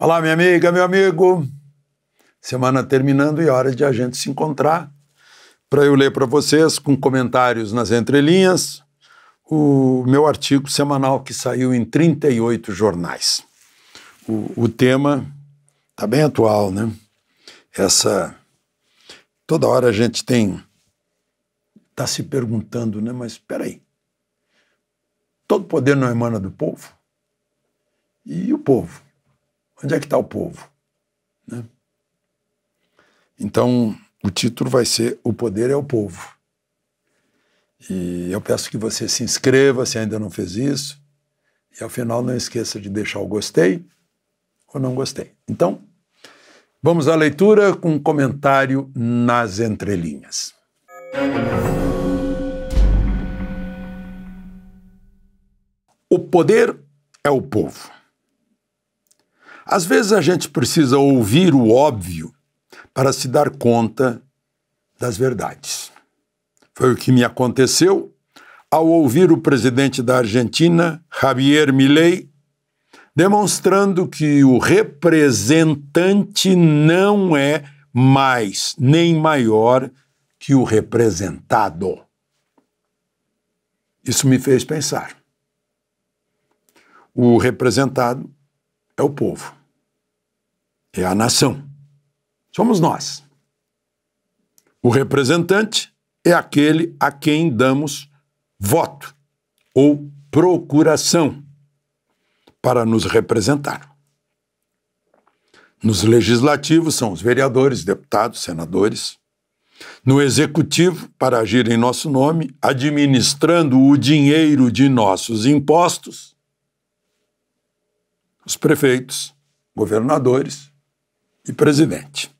Olá, minha amiga, meu amigo. Semana terminando e é hora de a gente se encontrar para eu ler para vocês, com comentários nas entrelinhas, o meu artigo semanal que saiu em 38 jornais. O, o tema está bem atual, né? Essa. Toda hora a gente tem. Está se perguntando, né? Mas espera aí. Todo poder não emana do povo? E o povo? Onde é que está o povo? Né? Então, o título vai ser O Poder é o Povo. E eu peço que você se inscreva se ainda não fez isso. E ao final não esqueça de deixar o gostei ou não gostei. Então, vamos à leitura com um comentário nas entrelinhas. O poder é o povo. Às vezes a gente precisa ouvir o óbvio para se dar conta das verdades. Foi o que me aconteceu ao ouvir o presidente da Argentina, Javier Milei, demonstrando que o representante não é mais nem maior que o representado. Isso me fez pensar. O representado é o povo é a nação. Somos nós. O representante é aquele a quem damos voto ou procuração para nos representar. Nos legislativos são os vereadores, deputados, senadores. No executivo, para agir em nosso nome, administrando o dinheiro de nossos impostos, os prefeitos, governadores, e presidente.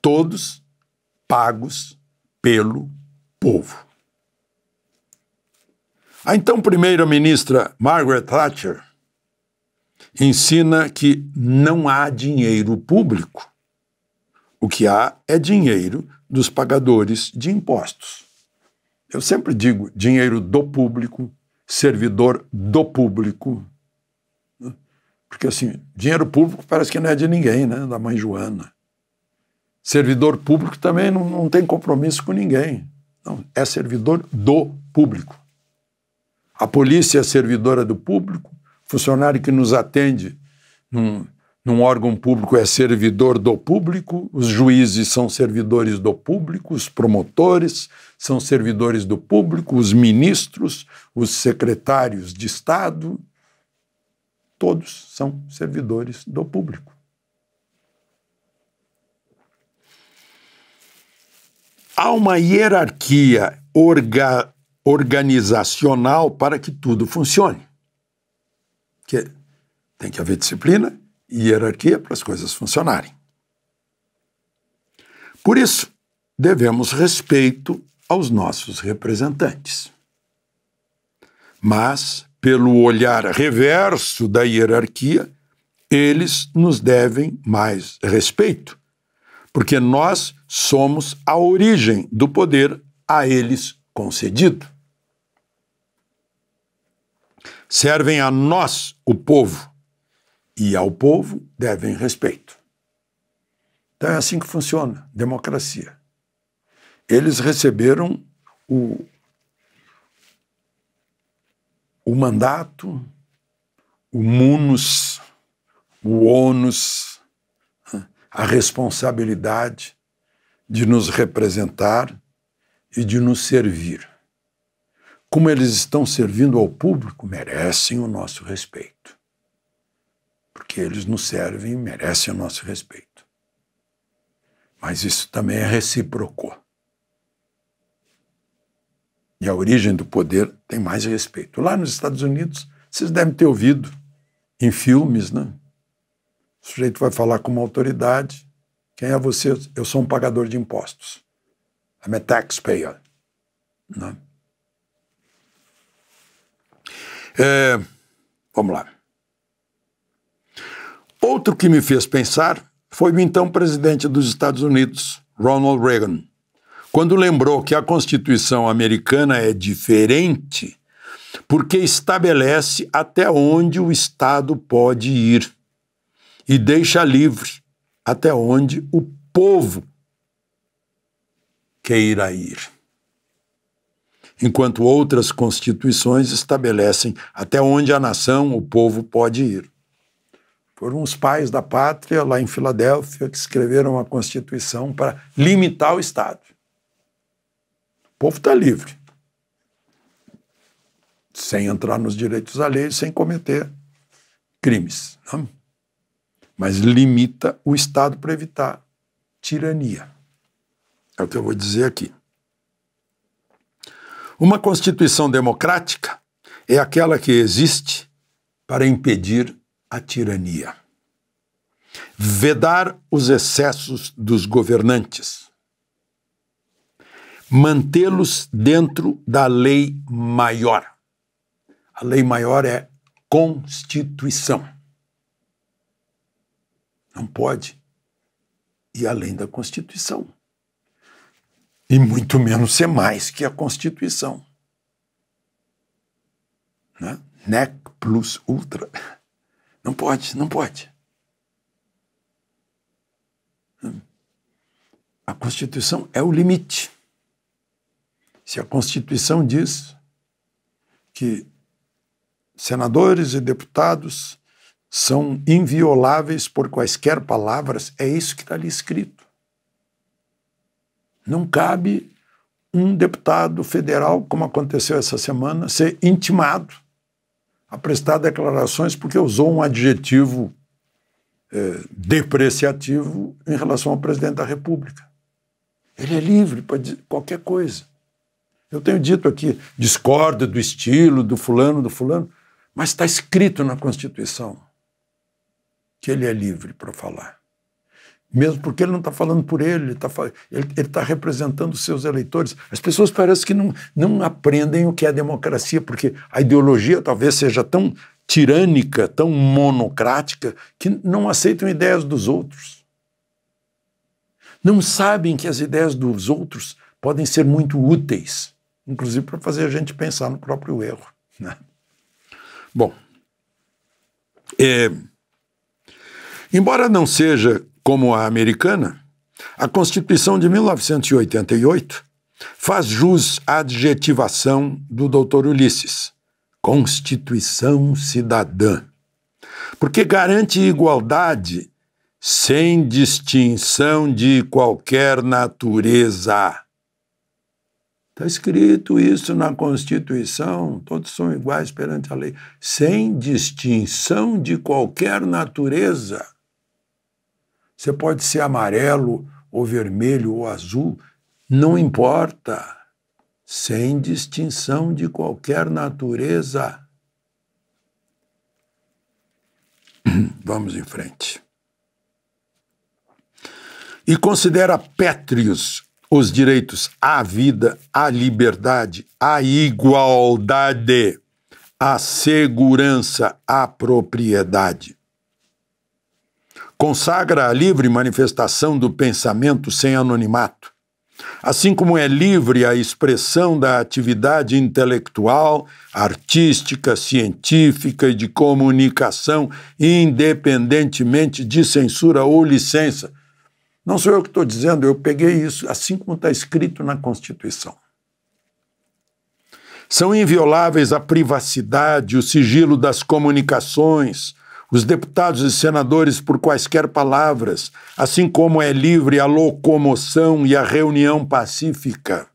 Todos pagos pelo povo. A então primeira-ministra Margaret Thatcher ensina que não há dinheiro público. O que há é dinheiro dos pagadores de impostos. Eu sempre digo dinheiro do público, servidor do público, porque, assim, dinheiro público parece que não é de ninguém, né? Da mãe Joana. Servidor público também não, não tem compromisso com ninguém. Não, é servidor do público. A polícia é servidora do público, funcionário que nos atende num, num, órgão público é servidor do público, os juízes são servidores do público, os promotores são servidores do público, os ministros, os secretários de Estado, todos são servidores do público. Há uma hierarquia orga, organizacional para que tudo funcione. Que tem que haver disciplina e hierarquia para as coisas funcionarem. Por isso, devemos respeito aos nossos representantes. Mas pelo olhar reverso da hierarquia, eles nos devem mais respeito, porque nós somos a origem do poder a eles concedido. Servem a nós, o povo, e ao povo devem respeito. Então é assim que funciona democracia. Eles receberam o, o mandato, o munus, o ônus, a responsabilidade de nos representar e de nos servir. Como eles estão servindo ao público, merecem o nosso respeito. Porque eles nos servem e merecem o nosso respeito. Mas isso também é recíproco e a origem do poder tem mais respeito. Lá nos Estados Unidos, vocês devem ter ouvido em filmes, né? O sujeito vai falar com uma autoridade. Quem é você? Eu sou um pagador de impostos. I'm a taxpayer. Né? É, vamos lá. Outro que me fez pensar foi o então presidente dos Estados Unidos, Ronald Reagan quando lembrou que a Constituição americana é diferente porque estabelece até onde o Estado pode ir e deixa livre até onde o povo queira ir. Enquanto outras constituições estabelecem até onde a nação, o povo, pode ir. Foram os pais da pátria, lá em Filadélfia, que escreveram a Constituição para limitar o Estado. O povo está livre. Sem entrar nos direitos alheios, sem cometer crimes. Não? Mas limita o Estado para evitar tirania. É o que eu vou dizer aqui. Uma Constituição democrática é aquela que existe para impedir a tirania vedar os excessos dos governantes, mantê-los dentro da lei maior. A lei maior é Constituição. Não pode ir além da Constituição. E muito menos ser mais que a Constituição. Né? Nec plus ultra. Não pode, não pode. A Constituição é o limite. Se a Constituição diz que senadores e deputados são invioláveis por quaisquer palavras, é isso que está ali escrito. Não cabe um deputado federal, como aconteceu essa semana, ser intimado a prestar declarações porque usou um adjetivo é, depreciativo em relação ao presidente da República. Ele é livre para dizer qualquer coisa. Eu tenho dito aqui, discordo do estilo, do fulano, do fulano, mas está escrito na Constituição que ele é livre para falar. Mesmo porque ele não está falando por ele, ele está ele, ele tá representando os seus eleitores. As pessoas parecem que não, não aprendem o que é democracia, porque a ideologia talvez seja tão tirânica, tão monocrática, que não aceitam ideias dos outros. Não sabem que as ideias dos outros podem ser muito úteis inclusive para fazer a gente pensar no próprio erro. Né? Bom, é, embora não seja como a americana, a Constituição de 1988 faz jus à adjetivação do doutor Ulisses, Constituição cidadã, porque garante igualdade sem distinção de qualquer natureza. Está escrito isso na Constituição, todos são iguais perante a lei, sem distinção de qualquer natureza. Você pode ser amarelo, ou vermelho, ou azul, não importa, sem distinção de qualquer natureza. Vamos em frente. E considera pétreos os direitos à vida, à liberdade, à igualdade, à segurança, à propriedade. Consagra a livre manifestação do pensamento sem anonimato, assim como é livre a expressão da atividade intelectual, artística, científica e de comunicação, independentemente de censura ou licença não sou eu que estou dizendo, eu peguei isso assim como está escrito na Constituição. São invioláveis a privacidade, o sigilo das comunicações, os deputados e senadores por quaisquer palavras, assim como é livre a locomoção e a reunião pacífica.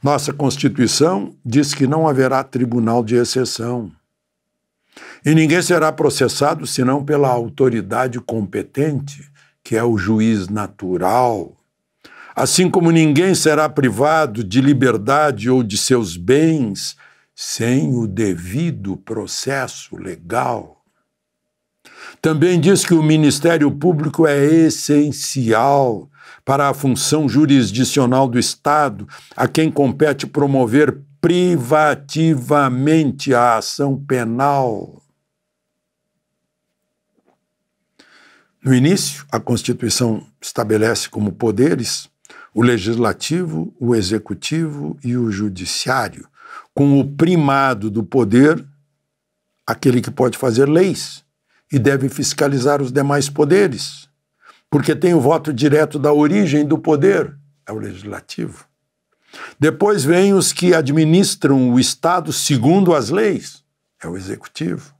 Nossa Constituição diz que não haverá tribunal de exceção. E ninguém será processado senão pela autoridade competente que é o juiz natural. Assim como ninguém será privado de liberdade ou de seus bens sem o devido processo legal. Também diz que o Ministério Público é essencial para a função jurisdicional do Estado, a quem compete promover privativamente a ação penal. No início, a Constituição estabelece como poderes o legislativo, o executivo e o judiciário, com o primado do poder aquele que pode fazer leis e deve fiscalizar os demais poderes, porque tem o voto direto da origem do poder, é o legislativo. Depois vêm os que administram o Estado segundo as leis, é o executivo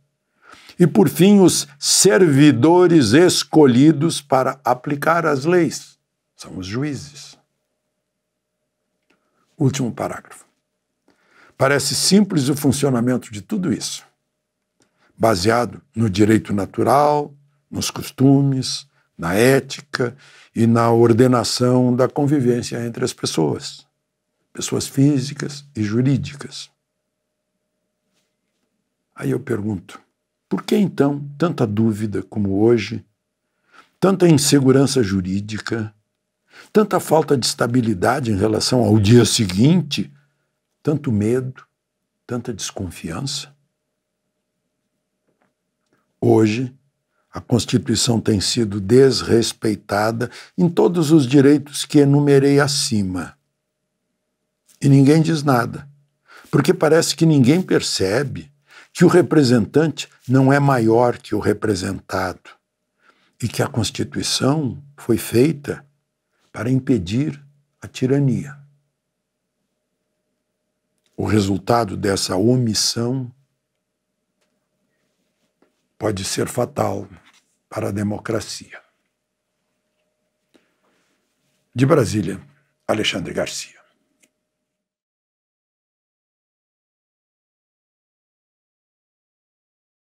e, por fim, os servidores escolhidos para aplicar as leis. São os juízes. Último parágrafo. Parece simples o funcionamento de tudo isso, baseado no direito natural, nos costumes, na ética e na ordenação da convivência entre as pessoas, pessoas físicas e jurídicas. Aí eu pergunto: por que então tanta dúvida como hoje, tanta insegurança jurídica, tanta falta de estabilidade em relação ao dia seguinte, tanto medo, tanta desconfiança? Hoje, a Constituição tem sido desrespeitada em todos os direitos que enumerei acima. E ninguém diz nada, porque parece que ninguém percebe que o representante não é maior que o representado e que a Constituição foi feita para impedir a tirania. O resultado dessa omissão pode ser fatal para a democracia. De Brasília, Alexandre Garcia.